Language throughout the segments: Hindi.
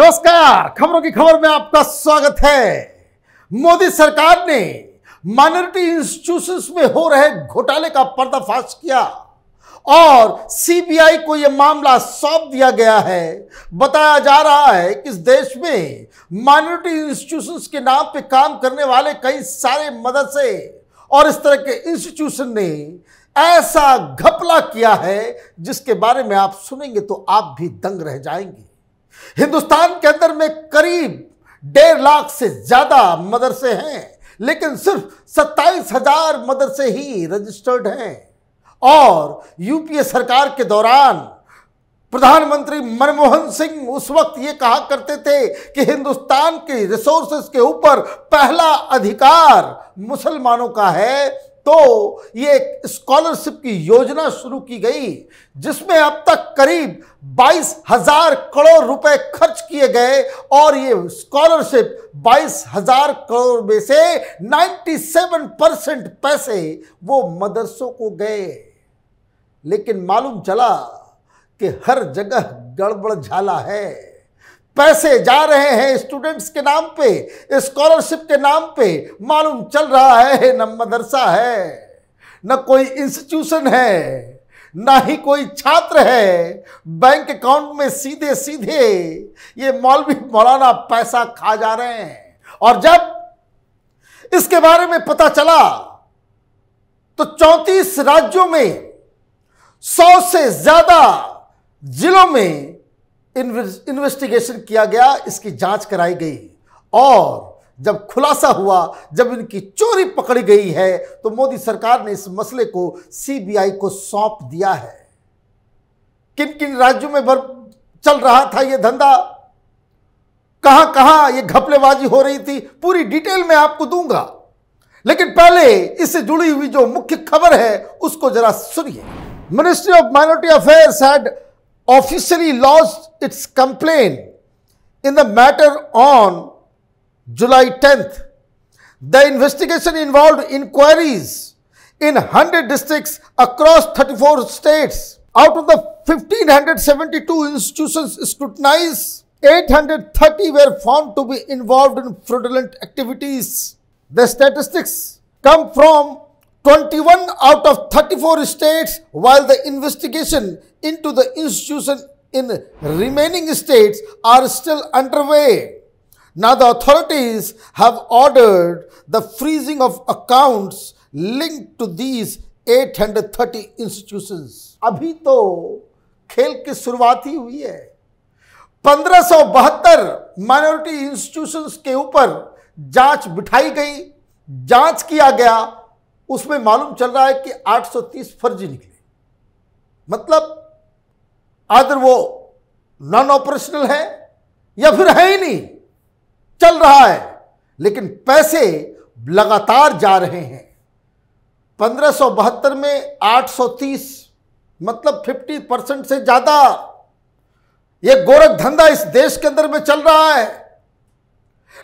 नमस्कार खबरों की खबर में आपका स्वागत है मोदी सरकार ने माइनॉरिटी इंस्टीट्यूशंस में हो रहे घोटाले का पर्दाफाश किया और सीबीआई को यह मामला सौंप दिया गया है बताया जा रहा है कि इस देश में माइनॉरिटी इंस्टीट्यूशंस के नाम पे काम करने वाले कई सारे मदरसे और इस तरह के इंस्टीट्यूशन ने ऐसा घपला किया है जिसके बारे में आप सुनेंगे तो आप भी दंग रह जाएंगे हिंदुस्तान के अंदर में करीब डेढ़ लाख से ज़्यादा मदरसे हैं लेकिन सिर्फ सत्ताईस हजार मदरसे ही रजिस्टर्ड हैं और यूपीए सरकार के दौरान प्रधानमंत्री मनमोहन सिंह उस वक्त ये कहा करते थे कि हिंदुस्तान के रिसोर्सेस के ऊपर पहला अधिकार मुसलमानों का है तो ये स्कॉलरशिप की योजना शुरू की गई जिसमें अब तक करीब बाईस हजार करोड़ रुपए खर्च किए गए और ये स्कॉलरशिप बाईस हजार करोड़ में से 97 परसेंट पैसे वो मदरसों को गए लेकिन मालूम चला कि हर जगह गड़बड़ झाला है पैसे जा रहे हैं स्टूडेंट्स के नाम पे स्कॉलरशिप के नाम पे मालूम चल रहा है न मदरसा है न कोई इंस्टीट्यूशन है ना ही कोई छात्र है बैंक अकाउंट में सीधे सीधे ये मौलवी मौलाना पैसा खा जा रहे हैं और जब इसके बारे में पता चला तो 34 राज्यों में 100 से ज्यादा जिलों में इन्वेस्टिगेशन किया गया इसकी जांच कराई गई और जब खुलासा हुआ जब इनकी चोरी पकड़ी गई है तो मोदी सरकार ने इस मसले को सीबीआई को सौंप दिया है किन किन राज्यों में भर चल रहा था यह धंधा कहां कहां यह घपलेबाजी हो रही थी पूरी डिटेल में आपको दूंगा लेकिन पहले इससे जुड़ी हुई जो मुख्य खबर है उसको जरा सुनिए ministry of minority affairs had officially lodged its complaint in the matter on July 10th. The investigation involved inquiries in 100 districts across 34 states. Out of the 1572 institutions scrutinized, 830 were found to be involved in fraudulent activities. The statistics come from 21 out of 34 states while the investigation into the institution in remaining states are still underway. Now the authorities have ordered the freezing of accounts linked to these 830 institutions. अभी तो खेल की शुरुआत ही हुई है पंद्रह सौ बहत्तर माइनॉरिटी इंस्टीट्यूशंस के ऊपर जांच बिठाई गई जांच किया गया उसमें मालूम चल रहा है कि 830 फर्जी निकले मतलब आदर वो नॉन ऑपरेशनल है या फिर है ही नहीं चल रहा है लेकिन पैसे लगातार जा रहे हैं पंद्रह में 830 मतलब 50 परसेंट से ज़्यादा ये गोरख धंधा इस देश के अंदर में चल रहा है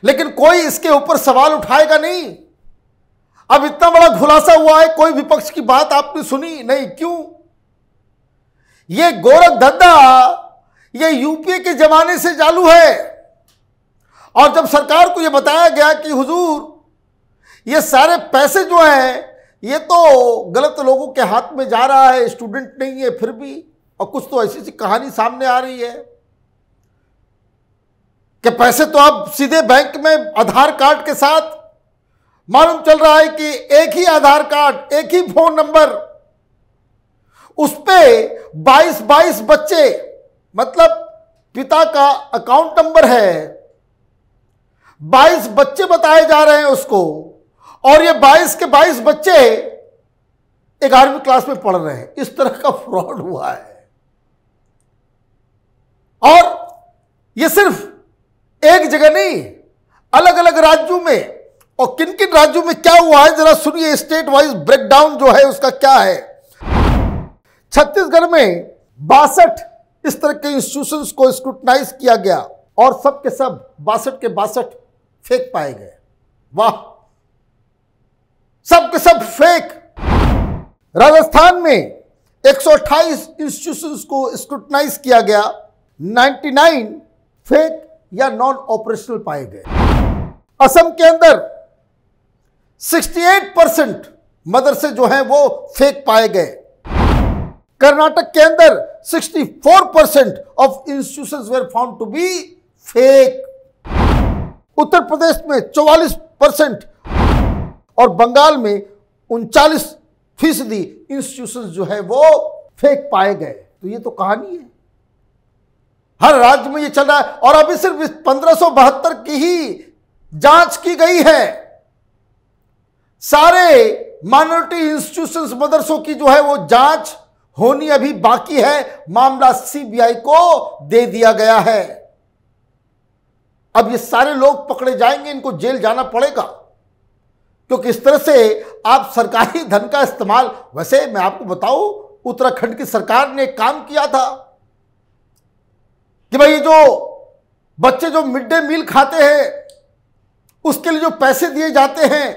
लेकिन कोई इसके ऊपर सवाल उठाएगा नहीं अब इतना बड़ा खुलासा हुआ है कोई विपक्ष की बात आपने सुनी नहीं क्यों ये गोरख धंधा ये यूपीए के जमाने से चालू है और जब सरकार को ये बताया गया कि हुजूर ये सारे पैसे जो हैं ये तो गलत लोगों के हाथ में जा रहा है स्टूडेंट नहीं है फिर भी और कुछ तो ऐसी ऐसी कहानी सामने आ रही है कि पैसे तो आप सीधे बैंक में आधार कार्ड के साथ मालूम चल रहा है कि एक ही आधार कार्ड एक ही फोन नंबर उस पर बाईस बाईस बच्चे मतलब पिता का अकाउंट नंबर है बाईस बच्चे बताए जा रहे हैं उसको और ये बाईस के बाईस बच्चे ग्यारहवीं क्लास में पढ़ रहे हैं इस तरह का फ्रॉड हुआ है और ये सिर्फ एक जगह नहीं अलग अलग राज्यों में और किन किन राज्यों में क्या हुआ है जरा सुनिए स्टेट वाइज ब्रेकडाउन जो है उसका क्या है छत्तीसगढ़ में बासठ इस तरह के इंस्टीट्यूशन को स्क्रूटनाइज किया गया और सब के सब बासठ के बासठ फेक पाए गए वाह सब के सब फेक राजस्थान में 128 इंस्टीट्यूशंस को स्क्रूटनाइज किया गया 99 फेक या नॉन ऑपरेशनल पाए गए असम के अंदर 68 परसेंट मदरसे जो हैं वो फेक पाए गए कर्नाटक के अंदर 64 percent of institution were found to be fake Uttar Pradesh में 44 परसेंट और बंगाल में उनचालीस फीसदी इंस्टीट्यूशन जो है वो फेक पाए गए तो ये तो कहानी है हर राज्य में ये चल रहा है और अभी सिर्फ पंद्रह की ही जांच की गई है सारे माइनॉरिटी इंस्टीट्यूशंस मदरसों की जो है वो जांच होनी अभी बाकी है मामला सीबीआई को दे दिया गया है अब ये सारे लोग पकड़े जाएंगे इनको जेल जाना पड़ेगा क्योंकि इस तरह से आप सरकारी धन का इस्तेमाल वैसे मैं आपको बताऊं उत्तराखंड की सरकार ने काम किया था कि भाई ये जो बच्चे जो मिड डे मील खाते हैं उसके लिए जो पैसे दिए जाते हैं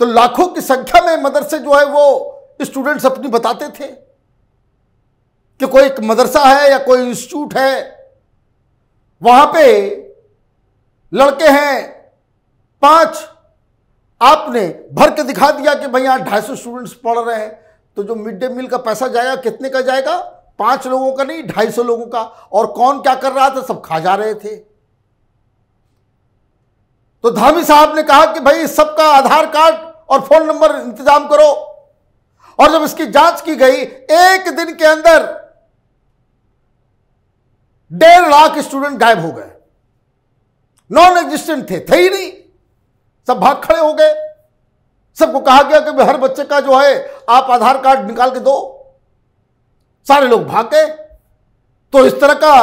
तो लाखों की संख्या में मदरसे जो है वो स्टूडेंट्स अपनी बताते थे कि कोई एक मदरसा है या कोई इंस्टीट्यूट है वहां पे लड़के हैं पांच आपने भर के दिखा दिया कि भाई यहां ढाई सौ स्टूडेंट्स पढ़ रहे हैं तो जो मिड डे मील का पैसा जाएगा कितने का जाएगा पांच लोगों का नहीं ढाई सौ लोगों का और कौन क्या कर रहा था सब खा जा रहे थे तो धामी साहब ने कहा कि भाई सबका आधार कार्ड और फोन नंबर इंतजाम करो और जब इसकी जांच की गई एक दिन के अंदर डेढ़ लाख स्टूडेंट गायब हो गए नॉन एग्जिस्टेंट थे थे ही नहीं सब भाग खड़े हो गए सबको कहा गया कि हर बच्चे का जो है आप आधार कार्ड निकाल के दो सारे लोग भाग गए तो इस तरह का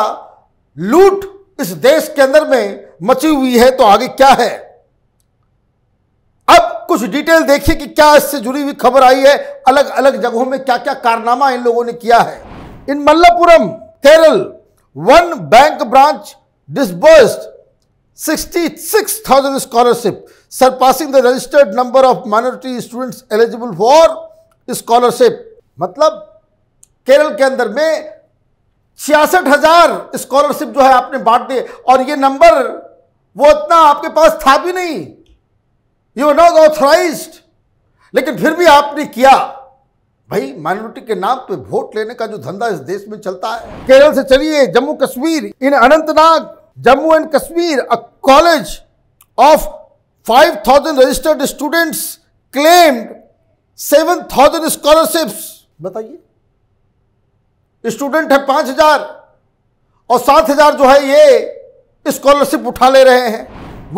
लूट इस देश के अंदर में मची हुई है तो आगे क्या है कुछ डिटेल देखिए कि क्या इससे जुड़ी हुई खबर आई है अलग अलग जगहों में क्या क्या कारनामा इन लोगों ने किया है in Malappuram Kerala one bank branch six thousand scholarship surpassing the registered number of minority students eligible for scholarship मतलब केरल के अंदर में छियासठ हजार स्कॉलरशिप जो है आपने बांट दिए और ये नंबर वो इतना आपके पास था भी नहीं यू आर नॉट ऑथराइज लेकिन फिर भी आपने किया भाई माइनॉरिटी के नाम पे वोट लेने का जो धंधा इस देश में चलता है केरल से चलिए Jammu Kashmir in Anantnag Jammu and Kashmir a college of 5,000 registered students claimed 7,000 scholarships बताइए स्टूडेंट है 5,000 और 7,000 जो है ये स्कॉलरशिप उठा ले रहे हैं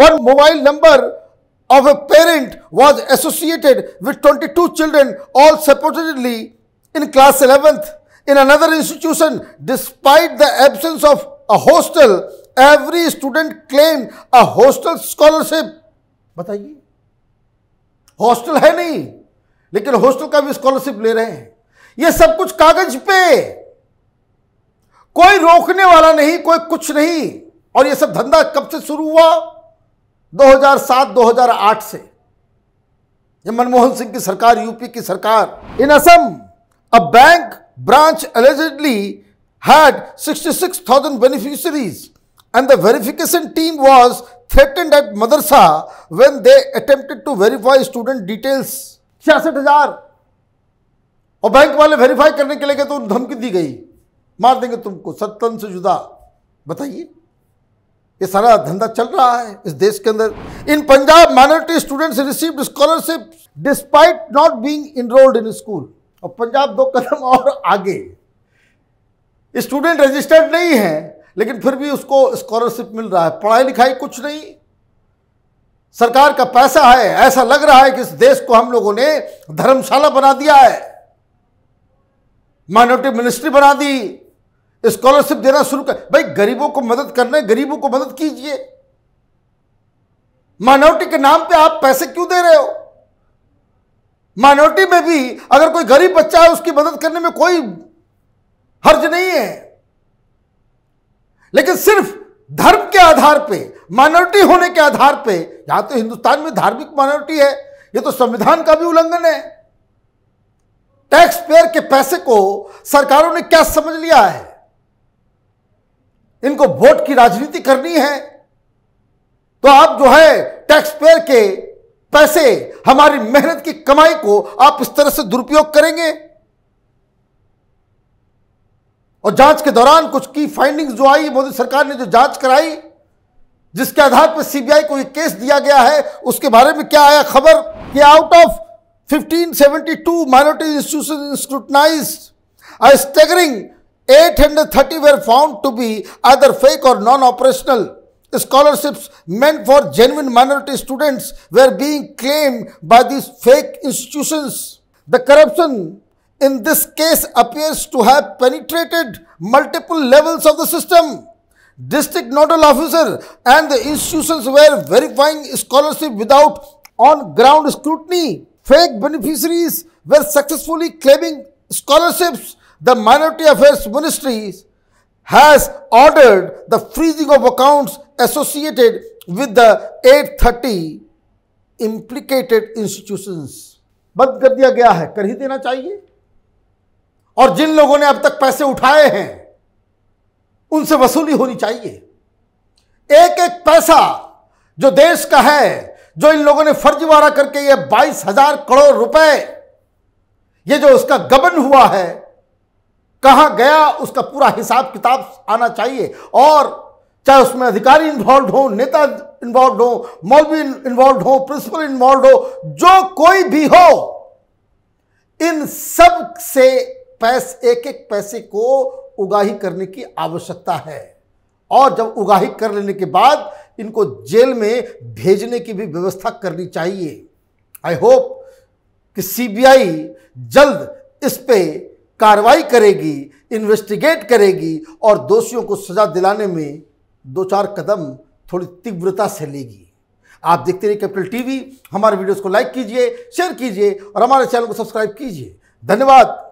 one mobile number of a parent was associated with 22 children, all supposedly in class 11th. In another institution, despite the absence of a hostel, every student claimed a hostel scholarship. bataiye hostel hai nahi lekin hostel ka bhi scholarship le rahe hain ye sab kuch कागज pe koi rokne wala nahi koi kuch nahi aur ye sab dhanda kab se shuru hua 2007-2008 से ये मनमोहन सिंह की सरकार यूपी की सरकार in Assam a bank branch allegedly had 66,000 beneficiaries and the verification team was threatened at madrasa when they attempted to verify student details छियासठ हजार और बैंक वाले वेरीफाई करने के लिए गए तो धमकी दी गई मार देंगे तुमको सतन से जुदा बताइए ये सारा धंधा चल रहा है इस देश के अंदर in Punjab minority students receive scholarship despite not being enrolled in school और पंजाब दो कदम और आगे स्टूडेंट रजिस्टर्ड नहीं है लेकिन फिर भी उसको स्कॉलरशिप मिल रहा है पढ़ाई लिखाई कुछ नहीं सरकार का पैसा है ऐसा लग रहा है कि इस देश को हम लोगों ने धर्मशाला बना दिया है माइनॉरिटी मिनिस्ट्री बना दी स्कॉलरशिप देना शुरू कर भाई गरीबों को मदद करना है गरीबों को मदद कीजिए माइनॉरिटी के नाम पे आप पैसे क्यों दे रहे हो माइनॉरिटी में भी अगर कोई गरीब बच्चा है उसकी मदद करने में कोई हर्ज नहीं है लेकिन सिर्फ धर्म के आधार पे माइनॉरिटी होने के आधार पे यहां तो हिंदुस्तान में धार्मिक माइनॉरिटी है यह तो संविधान का भी उल्लंघन है टैक्स पेयर के पैसे को सरकारों ने क्या समझ लिया है इनको वोट की राजनीति करनी है तो आप जो है टैक्स पेयर के पैसे हमारी मेहनत की कमाई को आप इस तरह से दुरुपयोग करेंगे और जांच के दौरान कुछ की फाइंडिंग्स जो आई मोदी सरकार ने जो जांच कराई जिसके आधार पर सीबीआई को एक केस दिया गया है उसके बारे में क्या आया खबर कि out of 1572 minority institution scrutinise आई staggering 830 were found to be either fake or non-operational. Scholarships meant for genuine minority students were being claimed by these fake institutions. The corruption in this case appears to have penetrated multiple levels of the system. District nodal officer and the institutions were verifying scholarship without on-ground scrutiny. Fake beneficiaries were successfully claiming scholarships the Minority Affairs Ministry has ordered the freezing of accounts associated with the 830 implicated institutions. बंद कर दिया गया है कर ही देना चाहिए और जिन लोगों ने अब तक पैसे उठाए हैं उनसे वसूली होनी चाहिए एक एक पैसा जो देश का है जो इन लोगों ने फर्जीवाड़ा करके ये बाईस हजार करोड़ रुपए ये जो उसका गबन हुआ है कहाँ गया उसका पूरा हिसाब किताब आना चाहिए और चाहे उसमें अधिकारी इन्वॉल्व हो नेता इन्वॉल्व हो मौलवी इन्वॉल्व हो प्रिंसिपल इन्वॉल्व हो जो कोई भी हो इन सब से पैसे एक एक पैसे को उगाही करने की आवश्यकता है और जब उगाही कर लेने के बाद इनको जेल में भेजने की भी व्यवस्था करनी चाहिए आई होप कि सीबीआई जल्द इस पर कार्रवाई करेगी इन्वेस्टिगेट करेगी और दोषियों को सज़ा दिलाने में दो चार कदम थोड़ी तीव्रता से लेगी आप देखते रहिए कैपिटल टीवी हमारे वीडियोस को लाइक कीजिए शेयर कीजिए और हमारे चैनल को सब्सक्राइब कीजिए धन्यवाद